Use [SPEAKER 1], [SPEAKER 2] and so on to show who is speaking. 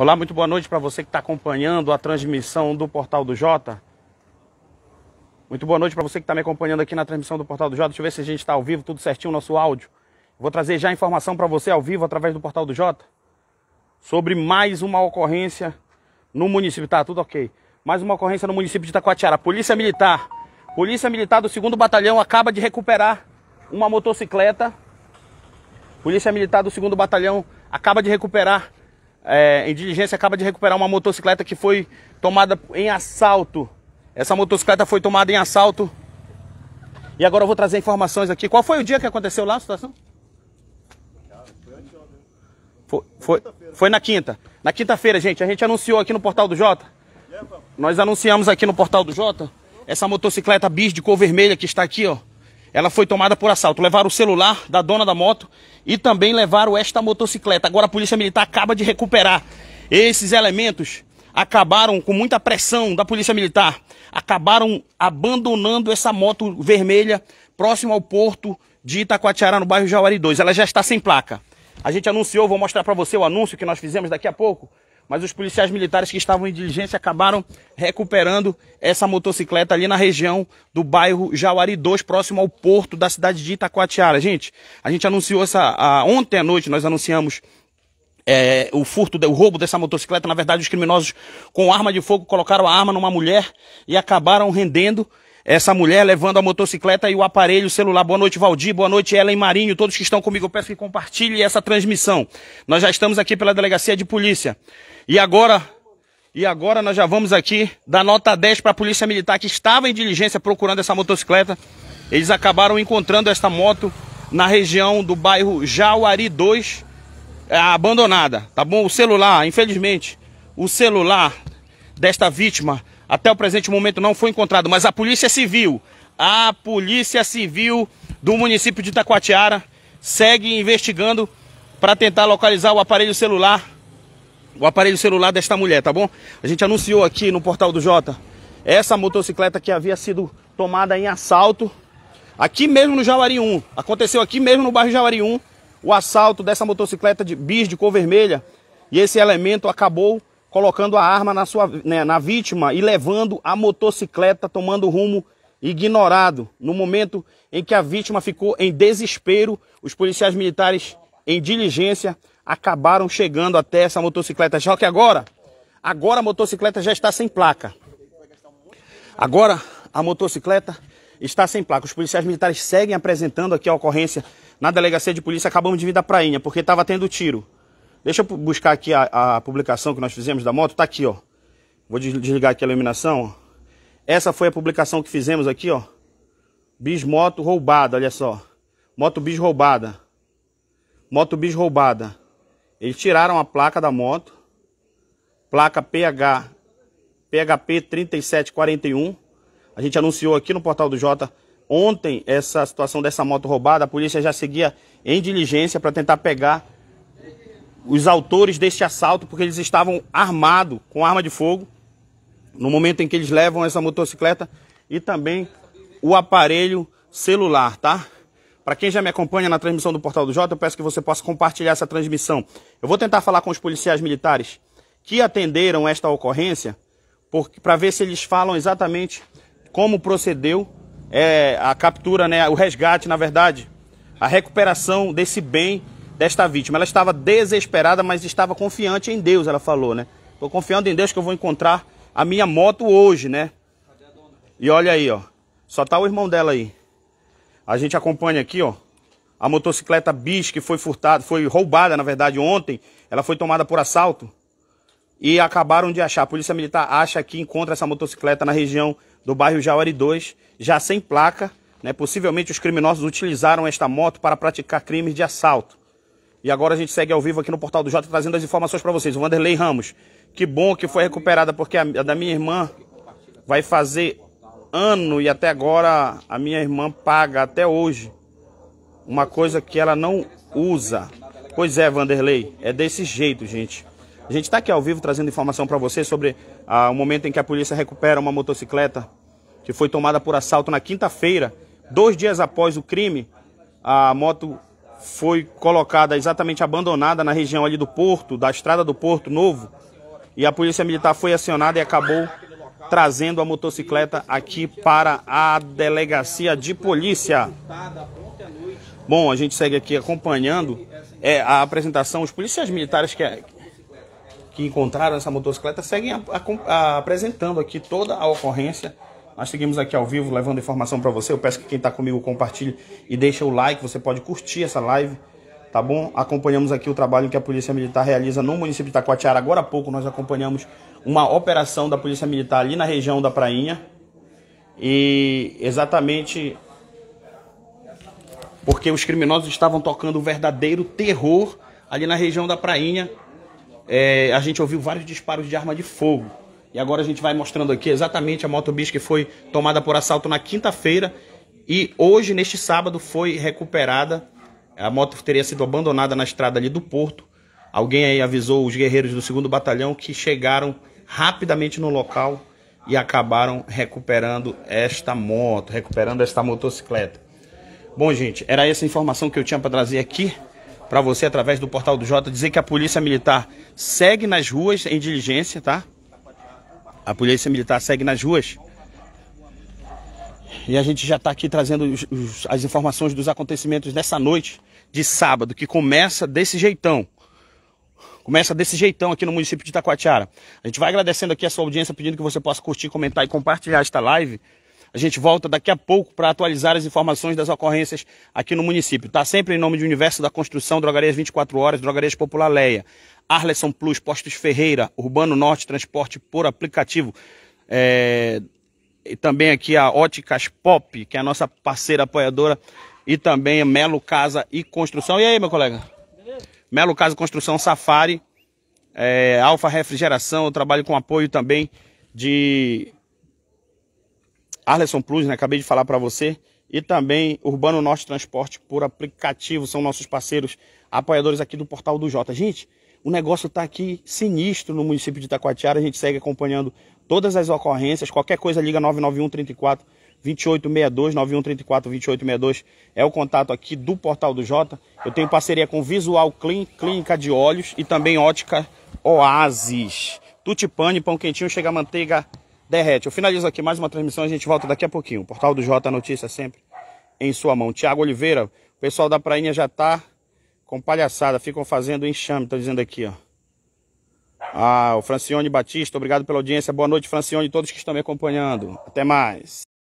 [SPEAKER 1] Olá, muito boa noite para você que está acompanhando a transmissão do Portal do Jota. Muito boa noite para você que está me acompanhando aqui na transmissão do Portal do Jota. Deixa eu ver se a gente está ao vivo, tudo certinho, nosso áudio. Vou trazer já informação para você ao vivo através do Portal do Jota sobre mais uma ocorrência no município. Tá, tudo ok. Mais uma ocorrência no município de Itacoatiara. Polícia Militar. Polícia Militar do 2 Batalhão acaba de recuperar uma motocicleta. Polícia Militar do 2 Batalhão acaba de recuperar é, em diligência, acaba de recuperar uma motocicleta que foi tomada em assalto. Essa motocicleta foi tomada em assalto. E agora eu vou trazer informações aqui. Qual foi o dia que aconteceu lá a situação? Foi, foi, foi na quinta. Na quinta-feira, gente. A gente anunciou aqui no Portal do Jota. Nós anunciamos aqui no Portal do Jota essa motocicleta bis de cor vermelha que está aqui, ó ela foi tomada por assalto. Levaram o celular da dona da moto e também levaram esta motocicleta. Agora a Polícia Militar acaba de recuperar esses elementos. Acabaram com muita pressão da Polícia Militar, acabaram abandonando essa moto vermelha próximo ao porto de Itacoatiará, no bairro Jauari 2. Ela já está sem placa. A gente anunciou, vou mostrar para você o anúncio que nós fizemos daqui a pouco mas os policiais militares que estavam em diligência acabaram recuperando essa motocicleta ali na região do bairro Jauari 2, próximo ao porto da cidade de Itacoatiara. Gente, a gente anunciou essa. A, ontem à noite nós anunciamos é, o furto, o roubo dessa motocicleta. Na verdade, os criminosos com arma de fogo colocaram a arma numa mulher e acabaram rendendo essa mulher levando a motocicleta e o aparelho celular. Boa noite, Valdir. Boa noite, Ellen Marinho. Todos que estão comigo, eu peço que compartilhem essa transmissão. Nós já estamos aqui pela delegacia de polícia. E agora, e agora nós já vamos aqui da nota 10 para a polícia militar que estava em diligência procurando essa motocicleta. Eles acabaram encontrando esta moto na região do bairro Jauari 2, é, abandonada, tá bom? O celular, infelizmente, o celular desta vítima até o presente momento não foi encontrado, mas a Polícia Civil, a Polícia Civil do município de Itacoatiara segue investigando para tentar localizar o aparelho celular, o aparelho celular desta mulher, tá bom? A gente anunciou aqui no portal do Jota essa motocicleta que havia sido tomada em assalto aqui mesmo no Jauari 1. Aconteceu aqui mesmo no bairro Jauari 1 o assalto dessa motocicleta de bis de cor vermelha e esse elemento acabou colocando a arma na, sua, né, na vítima e levando a motocicleta tomando rumo ignorado. No momento em que a vítima ficou em desespero, os policiais militares em diligência acabaram chegando até essa motocicleta. Só que agora, agora a motocicleta já está sem placa. Agora a motocicleta está sem placa. Os policiais militares seguem apresentando aqui a ocorrência na delegacia de polícia. Acabamos de vir da prainha porque estava tendo tiro. Deixa eu buscar aqui a, a publicação que nós fizemos da moto. Tá aqui, ó. Vou desligar aqui a iluminação. Essa foi a publicação que fizemos aqui, ó. Bis moto roubada, olha só. Moto bis roubada. Moto bis roubada. Eles tiraram a placa da moto. Placa PH PHP 3741. A gente anunciou aqui no portal do Jota ontem essa situação dessa moto roubada. A polícia já seguia em diligência para tentar pegar os autores deste assalto, porque eles estavam armados com arma de fogo no momento em que eles levam essa motocicleta e também o aparelho celular, tá? Para quem já me acompanha na transmissão do Portal do Jota, eu peço que você possa compartilhar essa transmissão. Eu vou tentar falar com os policiais militares que atenderam esta ocorrência para ver se eles falam exatamente como procedeu é, a captura, né, o resgate, na verdade, a recuperação desse bem desta vítima. Ela estava desesperada, mas estava confiante em Deus, ela falou, né? Tô confiando em Deus que eu vou encontrar a minha moto hoje, né? E olha aí, ó. Só tá o irmão dela aí. A gente acompanha aqui, ó. A motocicleta Bis que foi furtada, foi roubada, na verdade, ontem. Ela foi tomada por assalto. E acabaram de achar. A Polícia Militar acha que encontra essa motocicleta na região do bairro Jauari 2, já sem placa. Né? Possivelmente os criminosos utilizaram esta moto para praticar crimes de assalto. E agora a gente segue ao vivo aqui no Portal do Jota trazendo as informações para vocês. O Vanderlei Ramos, que bom que foi recuperada, porque a, da minha irmã vai fazer ano e até agora a minha irmã paga até hoje uma coisa que ela não usa. Pois é, Vanderlei, é desse jeito, gente. A gente está aqui ao vivo trazendo informação para você sobre ah, o momento em que a polícia recupera uma motocicleta que foi tomada por assalto na quinta-feira, dois dias após o crime. A moto foi colocada exatamente abandonada na região ali do porto, da estrada do Porto Novo, e a polícia militar foi acionada e acabou trazendo a motocicleta aqui para a delegacia de polícia. Bom, a gente segue aqui acompanhando é, a apresentação. Os policiais militares que, é, que encontraram essa motocicleta seguem a, a, a, apresentando aqui toda a ocorrência nós seguimos aqui ao vivo levando informação para você. Eu peço que quem está comigo compartilhe e deixe o like. Você pode curtir essa live, tá bom? Acompanhamos aqui o trabalho que a Polícia Militar realiza no município de Taquatiara. Agora há pouco nós acompanhamos uma operação da Polícia Militar ali na região da Prainha. E exatamente porque os criminosos estavam tocando o verdadeiro terror ali na região da Prainha. É, a gente ouviu vários disparos de arma de fogo. E agora a gente vai mostrando aqui exatamente a moto bis que foi tomada por assalto na quinta-feira e hoje, neste sábado, foi recuperada. A moto teria sido abandonada na estrada ali do Porto. Alguém aí avisou os guerreiros do 2 Batalhão que chegaram rapidamente no local e acabaram recuperando esta moto, recuperando esta motocicleta. Bom, gente, era essa informação que eu tinha para trazer aqui para você através do portal do Jota, dizer que a Polícia Militar segue nas ruas em diligência, tá? A polícia militar segue nas ruas. E a gente já está aqui trazendo os, as informações dos acontecimentos dessa noite de sábado, que começa desse jeitão. Começa desse jeitão aqui no município de Itacoatiara. A gente vai agradecendo aqui a sua audiência, pedindo que você possa curtir, comentar e compartilhar esta live. A gente volta daqui a pouco para atualizar as informações das ocorrências aqui no município. Está sempre em nome do Universo da Construção, Drogarias 24 Horas, Drogarias Popular Leia. Arleson Plus, Postos Ferreira, Urbano Norte, transporte por aplicativo. É, e também aqui a Óticas Pop, que é a nossa parceira apoiadora, e também a Melo Casa e Construção. E aí, meu colega? Beleza. Melo Casa Construção Safari, é, Alfa Refrigeração, eu trabalho com apoio também de Arleson Plus, né? Acabei de falar para você. E também Urbano Norte Transporte por aplicativo, são nossos parceiros apoiadores aqui do Portal do Jota. Gente, o negócio está aqui sinistro no município de Itacoatiara. A gente segue acompanhando todas as ocorrências. Qualquer coisa, liga 991 34 2862, 91 34 2862 é o contato aqui do Portal do Jota. Eu tenho parceria com Visual Clean, Clínica de Olhos e também Ótica Oasis. Tutipane, pão quentinho, chega a manteiga, derrete. Eu finalizo aqui mais uma transmissão, a gente volta daqui a pouquinho. O Portal do Jota, notícia sempre em sua mão. Tiago Oliveira, o pessoal da Prainha já está com palhaçada, ficam fazendo enxame, tá dizendo aqui, ó. Ah, o Francione Batista, obrigado pela audiência. Boa noite, Francione, todos que estão me acompanhando. Até mais.